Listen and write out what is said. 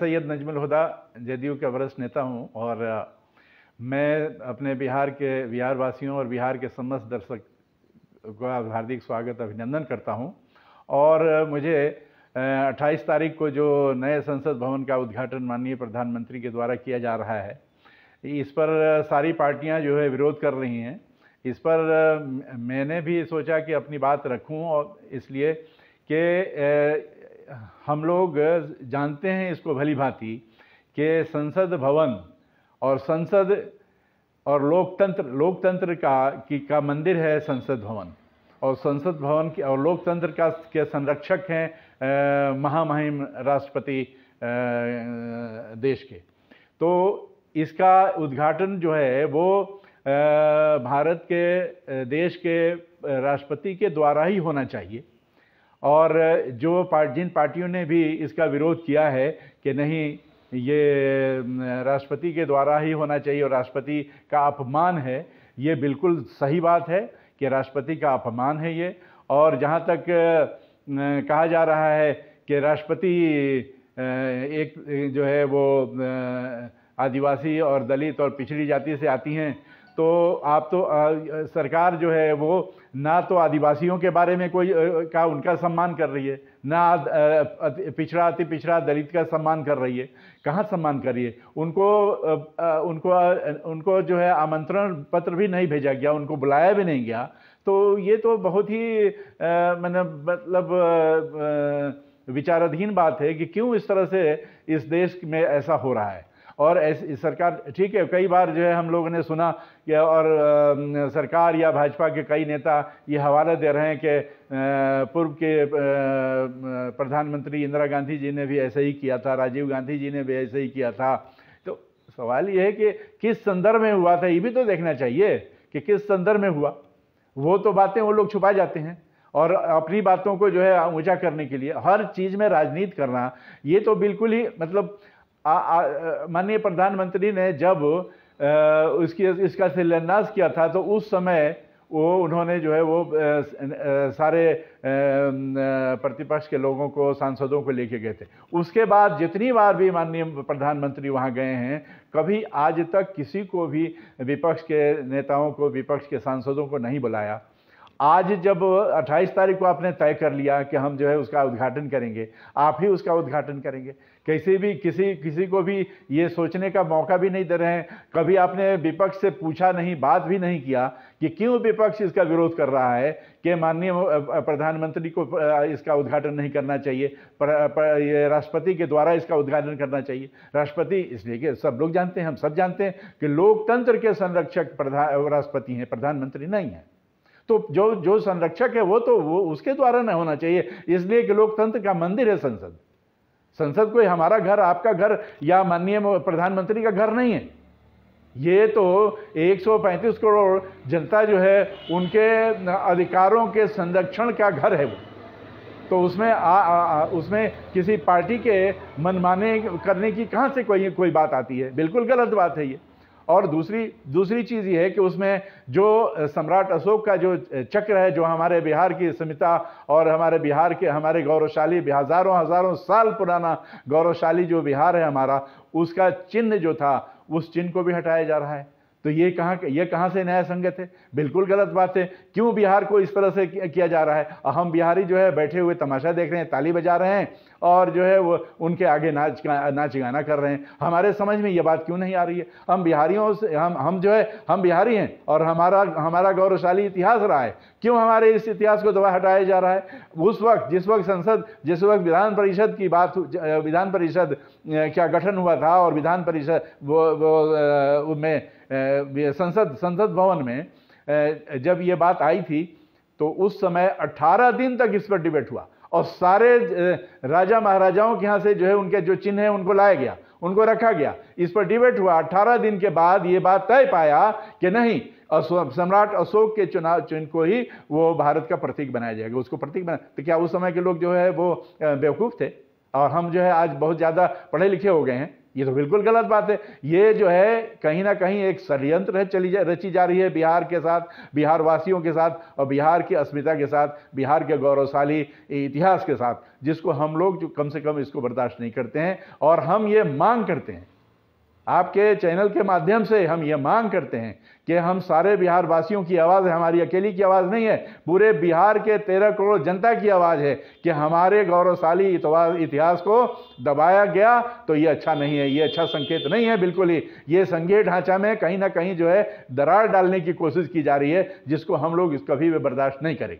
सैयद नजमुल हुदा जदयू के वरिष्ठ नेता हूँ और मैं अपने बिहार के बिहार वासियों और बिहार के समस्त दर्शक का हार्दिक स्वागत अभिनंदन करता हूँ और मुझे 28 तारीख को जो नए संसद भवन का उद्घाटन माननीय प्रधानमंत्री के द्वारा किया जा रहा है इस पर सारी पार्टियां जो है विरोध कर रही हैं इस पर मैंने भी सोचा कि अपनी बात रखूँ और इसलिए कि हम लोग जानते हैं इसको भली भांति कि संसद भवन और संसद और लोकतंत्र लोकतंत्र का की का मंदिर है संसद भवन और संसद भवन की और लोकतंत्र का के संरक्षक हैं महामहिम राष्ट्रपति देश के तो इसका उद्घाटन जो है वो भारत के देश के राष्ट्रपति के द्वारा ही होना चाहिए और जो पार्ट जिन पार्टियों ने भी इसका विरोध किया है कि नहीं ये राष्ट्रपति के द्वारा ही होना चाहिए और राष्ट्रपति का अपमान है ये बिल्कुल सही बात है कि राष्ट्रपति का अपमान है ये और जहाँ तक कहा जा रहा है कि राष्ट्रपति एक जो है वो आदिवासी और दलित और पिछड़ी जाति से आती हैं तो आप तो आ, सरकार जो है वो ना तो आदिवासियों के बारे में कोई आ, का उनका सम्मान कर रही है ना आ, पिछड़ा अति पिछड़ा दलित का सम्मान कर रही है कहाँ सम्मान कर उनको आ, उनको आ, उनको जो है आमंत्रण पत्र भी नहीं भेजा गया उनको बुलाया भी नहीं गया तो ये तो बहुत ही मैंने मतलब विचाराधीन बात है कि क्यों इस तरह से इस देश में ऐसा हो रहा है और ऐसी सरकार ठीक है कई बार जो है हम लोगों ने सुना कि और आ, सरकार या भाजपा के कई नेता ये हवाला दे रहे हैं कि पूर्व के प्रधानमंत्री इंदिरा गांधी जी ने भी ऐसा ही किया था राजीव गांधी जी ने भी ऐसे ही किया था तो सवाल ये है कि किस संदर्भ में हुआ था ये भी तो देखना चाहिए कि किस संदर्भ में हुआ वो तो बातें वो लोग छुपा जाते हैं और अपनी बातों को जो है ऊंचा करने के लिए हर चीज़ में राजनीति करना ये तो बिल्कुल ही मतलब माननीय प्रधानमंत्री ने जब आ, उसकी इसका शिलान्यास किया था तो उस समय वो उन्होंने जो है वो आ, सारे प्रतिपक्ष के लोगों को सांसदों को लेके गए थे उसके बाद जितनी बार भी माननीय प्रधानमंत्री वहाँ गए हैं कभी आज तक किसी को भी विपक्ष के नेताओं को विपक्ष के सांसदों को नहीं बुलाया आज जब 28 तारीख को आपने तय कर लिया कि हम जो है उसका उद्घाटन करेंगे आप ही उसका उद्घाटन करेंगे कैसे भी किसी किसी को भी ये सोचने का मौका भी नहीं दे रहे हैं कभी आपने विपक्ष से पूछा नहीं बात भी नहीं किया कि क्यों विपक्ष इसका विरोध कर रहा है कि माननीय प्रधानमंत्री को इसका उद्घाटन नहीं करना चाहिए राष्ट्रपति के द्वारा इसका उद्घाटन करना चाहिए राष्ट्रपति इसलिए कि सब लोग जानते हैं हम सब जानते हैं कि लोकतंत्र के संरक्षक प्रधान राष्ट्रपति हैं प्रधानमंत्री नहीं हैं तो जो जो संरक्षक है वो तो वो उसके द्वारा न होना चाहिए इसलिए कि लोकतंत्र का मंदिर है संसद संसद कोई हमारा घर आपका घर या माननीय प्रधानमंत्री का घर नहीं है ये तो 135 करोड़ जनता जो है उनके अधिकारों के संरक्षण का घर है वो तो उसमें आ, आ, आ, उसमें किसी पार्टी के मनमाने करने की कहाँ से कोई कोई बात आती है बिल्कुल गलत बात है ये और दूसरी दूसरी चीज़ ये है कि उसमें जो सम्राट अशोक का जो चक्र है जो हमारे बिहार की अस्मिता और हमारे बिहार के हमारे गौरवशाली हज़ारों हज़ारों साल पुराना गौरवशाली जो बिहार है हमारा उसका चिन्ह जो था उस चिन्ह को भी हटाया जा रहा है तो ये कहाँ ये कहाँ से न्याय संगत है बिल्कुल गलत बात है क्यों बिहार को इस तरह से किया जा रहा है हम बिहारी जो है बैठे हुए तमाशा देख रहे हैं ताली बजा रहे हैं और जो है वो उनके आगे नाच नाच गाना कर रहे हैं हमारे समझ में ये बात क्यों नहीं आ रही है हम बिहारियों से हम हम जो है हम बिहारी हैं और हमारा हमारा गौरवशाली इतिहास रहा है क्यों हमारे इस इतिहास को दबा हटाया जा रहा है उस वक्त जिस वक्त संसद जिस वक्त विधान परिषद की बात विधान परिषद क्या गठन हुआ था और विधान परिषद वो, वो, वो, में संसद संसद भवन में जब ये बात आई थी तो उस समय 18 दिन तक इस पर डिबेट हुआ और सारे राजा महाराजाओं के यहाँ से जो है उनके जो चिन्ह है उनको लाया गया उनको रखा गया इस पर डिबेट हुआ अट्ठारह दिन के बाद ये बात तय पाया कि नहीं सम्राट अशोक के चुनाव चिन्ह को ही वो भारत का प्रतीक बनाया जाएगा उसको प्रतीक बना तो क्या उस समय के लोग जो है वो बेवकूफ़ थे और हम जो है आज बहुत ज़्यादा पढ़े लिखे हो गए हैं ये तो बिल्कुल गलत बात है ये जो है कहीं ना कहीं एक षडयंत्र है चली जा रची जा रही है बिहार के साथ बिहार वासियों के साथ और बिहार की अस्मिता के साथ बिहार के गौरवशाली इतिहास के साथ जिसको हम लोग जो कम से कम इसको बर्दाश्त नहीं करते हैं और हम ये मांग करते हैं आपके चैनल के माध्यम से हम ये मांग करते हैं कि हम सारे बिहार वासियों की आवाज़ है हमारी अकेली की आवाज़ नहीं है पूरे बिहार के तेरह करोड़ जनता की आवाज़ है कि हमारे गौरवशाली इतिहास को दबाया गया तो ये अच्छा नहीं है ये अच्छा संकेत नहीं है बिल्कुल ही ये संघीय ढांचा में कहीं ना कहीं जो है दरार डालने की कोशिश की जा रही है जिसको हम लोग कभी भी बर्दाश्त नहीं करेंगे